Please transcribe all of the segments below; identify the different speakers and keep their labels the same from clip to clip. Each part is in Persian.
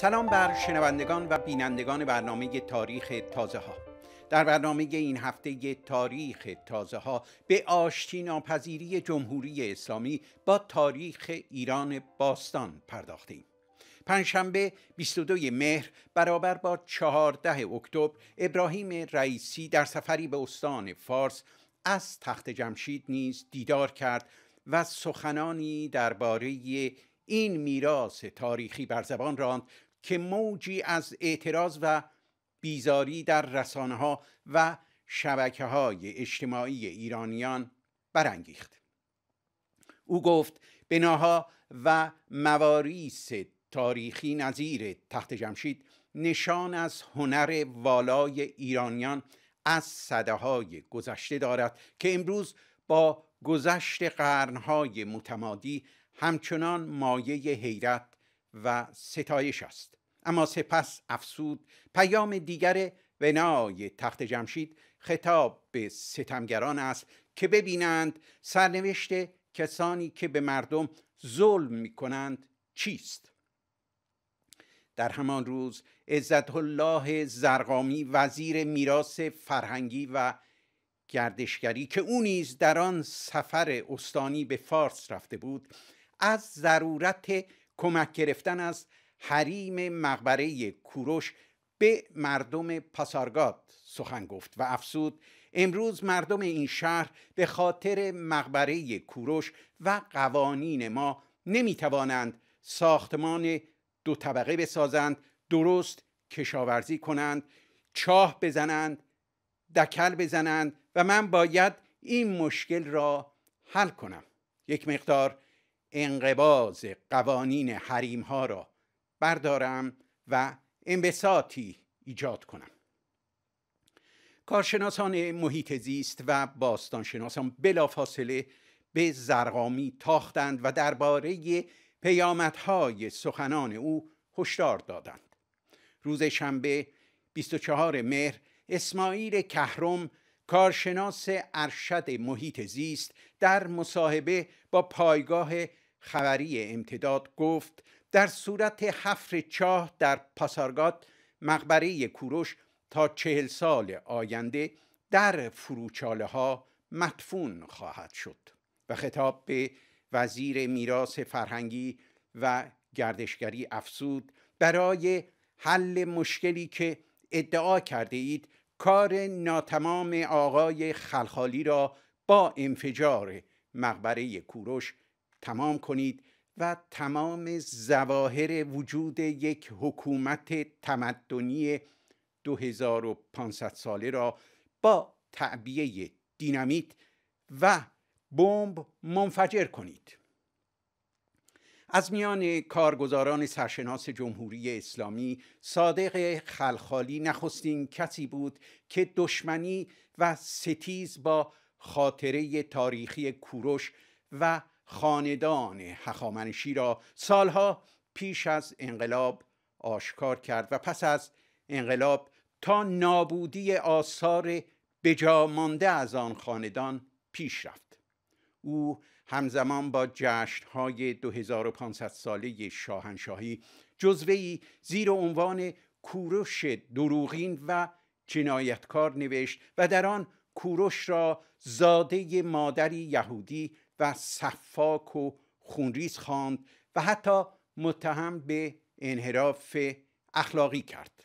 Speaker 1: سلام بر شنوندگان و بینندگان برنامه تاریخ تازه ها در برنامه این هفته تاریخ تازه ها به آشتی ناپذیری جمهوری اسلامی با تاریخ ایران باستان پرداختیم پنجشنبه 22 مهر برابر با 14 اکتبر ابراهیم رئیسی در سفری به استان فارس از تخت جمشید نیز دیدار کرد و سخنانی درباره این میراث تاریخی بر زبان راند که موجی از اعتراض و بیزاری در رسانه ها و شبکه های اجتماعی ایرانیان برانگیخت. او گفت بناها و مواریس تاریخی نظیر تخت جمشید نشان از هنر والای ایرانیان از صده های گذشته دارد که امروز با گذشت قرنهای متمادی همچنان مایه حیرت و ستایش است اما سپس افسود پیام دیگر بنای تخت جمشید خطاب به ستمگران است که ببینند سرنوشت کسانی که به مردم ظلم می کنند چیست در همان روز عزت الله زرقامی وزیر میراث فرهنگی و گردشگری که او نیز در آن سفر استانی به فارس رفته بود از ضرورت کمک گرفتن از حریم مقبره کوروش به مردم پاسارگاد سخن گفت و افسود امروز مردم این شهر به خاطر مقبره کوروش و قوانین ما نمی نمیتوانند ساختمان دو طبقه بسازند درست کشاورزی کنند چاه بزنند دکل بزنند و من باید این مشکل را حل کنم یک مقدار انقباز قوانین حریم ها را بردارم و انبساطی ایجاد کنم کارشناسان محیط زیست و باستانشناسان بلافاصله به زرقامی تاختند و درباره پیامدهای سخنان او هشدار دادند روز شنبه 24 مهر اسماعیل کهرم کارشناس ارشد محیط زیست در مصاحبه با پایگاه خبری امتداد گفت در صورت حفر چاه در پاسارگاد مقبره کوروش تا چهل سال آینده در فروچاله ها مدفون خواهد شد و خطاب به وزیر میراث فرهنگی و گردشگری افسود برای حل مشکلی که ادعا کرده اید کار ناتمام آقای خلخالی را با انفجار مقبره کوروش تمام کنید و تمام زواهر وجود یک حکومت تمدنی 2500 ساله را با تعبیه دینامیت و بمب منفجر کنید از میان کارگزاران سرشناس جمهوری اسلامی صادق خلخالی نخستین کسی بود که دشمنی و ستیز با خاطره تاریخی کوروش و خاندان هخامنشی را سالها پیش از انقلاب آشکار کرد و پس از انقلاب تا نابودی آثار مانده از آن خاندان پیش رفت او همزمان با جشنهای 2500 ساله شاهنشاهی جزوهی زیر عنوان کوروش دروغین و جنایتکار نوشت و در آن کوروش را زاده مادری یهودی و صفاک و خونریز خواند و حتی متهم به انحراف اخلاقی کرد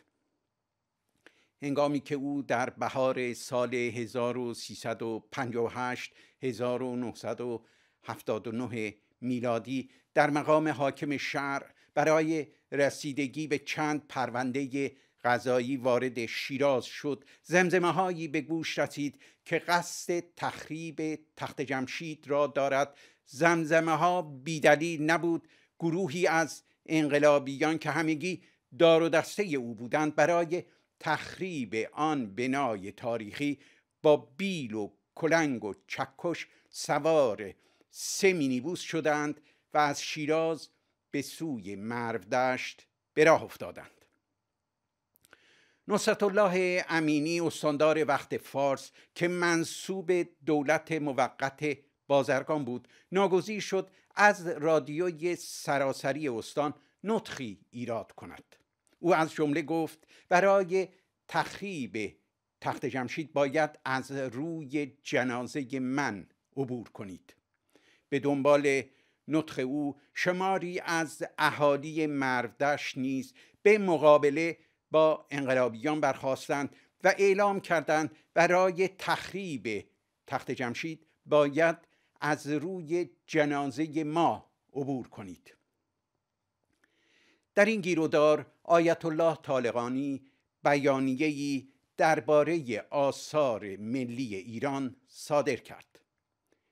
Speaker 1: هنگامی که او در بهار سال 1358 1979 میلادی در مقام حاکم شهر برای رسیدگی به چند پرونده غذایی وارد شیراز شد زمزمه هایی به گوش رسید که قصد تخریب تخت جمشید را دارد زمزمه ها بیدلیل نبود گروهی از انقلابیان که همگی دار و دسته او بودند برای تخریب آن بنای تاریخی با بیل و کلنگ و چکش سوار سه مینیبوس شدند و از شیراز به سوی مرودشت به راه افتادند نصرت الله امینی استاندار وقت فارس که منصوب دولت موقت بازرگان بود ناگزیر شد از رادیوی سراسری استان نطخی ایراد کند او از جمله گفت برای تخریب تخت جمشید باید از روی جنازه من عبور کنید به دنبال نطخ او شماری از اهالی مردش نیز به مقابله با انقلابیان برخواستند و اعلام کردند برای تخریب تخت جمشید باید از روی جنازه ما عبور کنید در این گیرودار آیت الله طالقانی بیانیه‌ای درباره آثار ملی ایران صادر کرد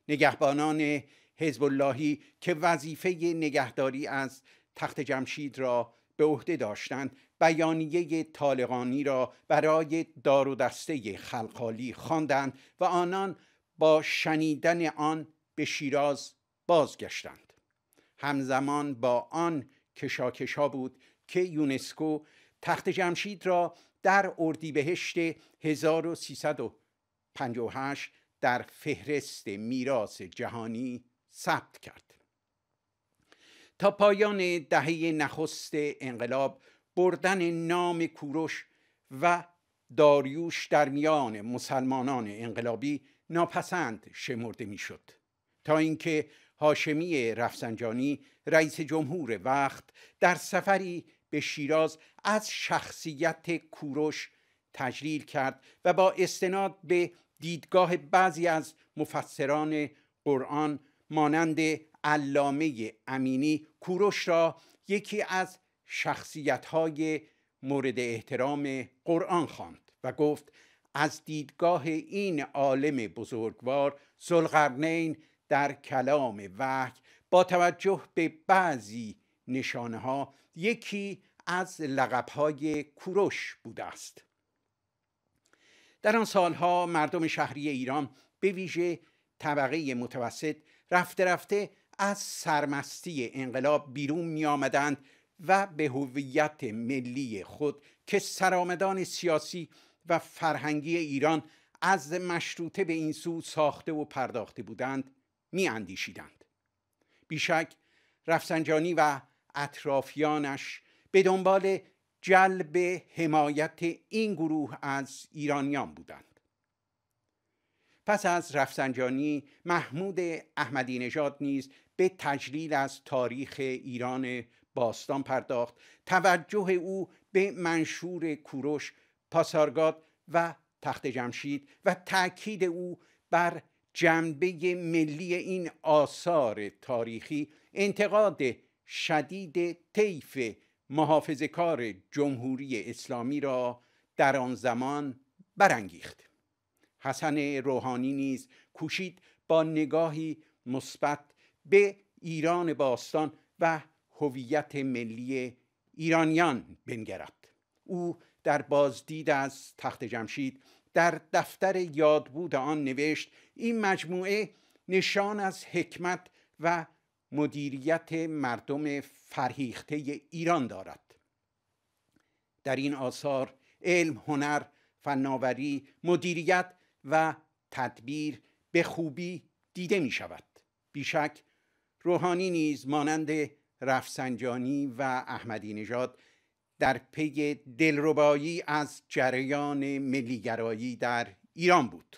Speaker 1: نگهبانان حزب اللهی که وظیفه نگهداری از تخت جمشید را به عهده داشتند بیانیه طالقانی را برای دار و دسته خلقالی خواندند و آنان با شنیدن آن به شیراز بازگشتند همزمان با آن کشاکشا بود که یونسکو تخت جمشید را در اردیبهشت 1358 در فهرست میراث جهانی ثبت کرد تا پایان دهه نخست انقلاب بردن نام کوروش و داریوش در میان مسلمانان انقلابی ناپسند شمرده میشد تا اینکه هاشمی رفسنجانی رئیس جمهور وقت در سفری به شیراز از شخصیت کوروش تجلیل کرد و با استناد به دیدگاه بعضی از مفسران قرآن مانند علامه امینی کوروش را یکی از شخصیت های مورد احترام قرآن خواند و گفت از دیدگاه این عالم بزرگوار زلغرنین در کلام وحی با توجه به بعضی نشانه ها یکی از لقب های کوروش بوده است در آن سالها مردم شهری ایران به ویژه طبقه متوسط رفته رفته از سرمستی انقلاب بیرون می آمدند و به هویت ملی خود که سرامدان سیاسی و فرهنگی ایران از مشروطه به این سو ساخته و پرداخته بودند می اندیشیدند. بیشک رفسنجانی و اطرافیانش به دنبال جلب حمایت این گروه از ایرانیان بودند پس از رفسنجانی محمود احمدی نژاد نیز به تجلیل از تاریخ ایران باستان پرداخت توجه او به منشور کوروش پاسارگاد و تخت جمشید و تاکید او بر جنبه ملی این آثار تاریخی انتقاد شدید طیف محافظ کار جمهوری اسلامی را در آن زمان برانگیخت حسن روحانی نیز کوشید با نگاهی مثبت به ایران باستان و هویت ملی ایرانیان بنگرد او در بازدید از تخت جمشید در دفتر یادبود آن نوشت این مجموعه نشان از حکمت و مدیریت مردم فرهیخته ایران دارد در این آثار علم هنر فناوری مدیریت و تدبیر به خوبی دیده می شود بیشک روحانی نیز مانند رفسنجانی و احمدی نژاد در پی دلربایی از جریان ملیگرایی در ایران بود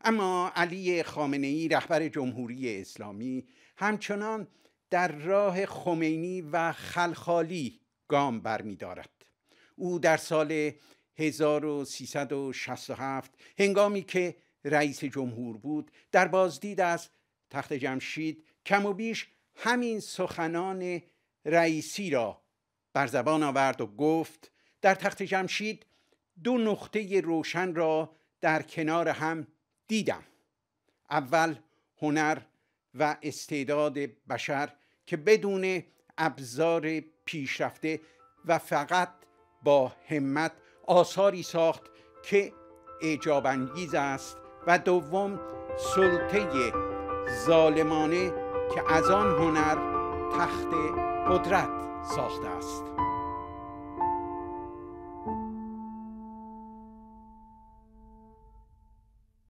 Speaker 1: اما علی خامنه ای رهبر جمهوری اسلامی همچنان در راه خمینی و خلخالی گام برمیدارد او در سال 1367 هنگامی که رئیس جمهور بود در بازدید از تخت جمشید کم و بیش همین سخنان رئیسی را بر زبان آورد و گفت در تخت جمشید دو نقطه روشن را در کنار هم دیدم اول هنر و استعداد بشر که بدون ابزار پیشرفته و فقط با همت آثاری ساخت که انگیز است و دوم سلطه ظالمانه که از آن هنر تخت قدرت ساخته است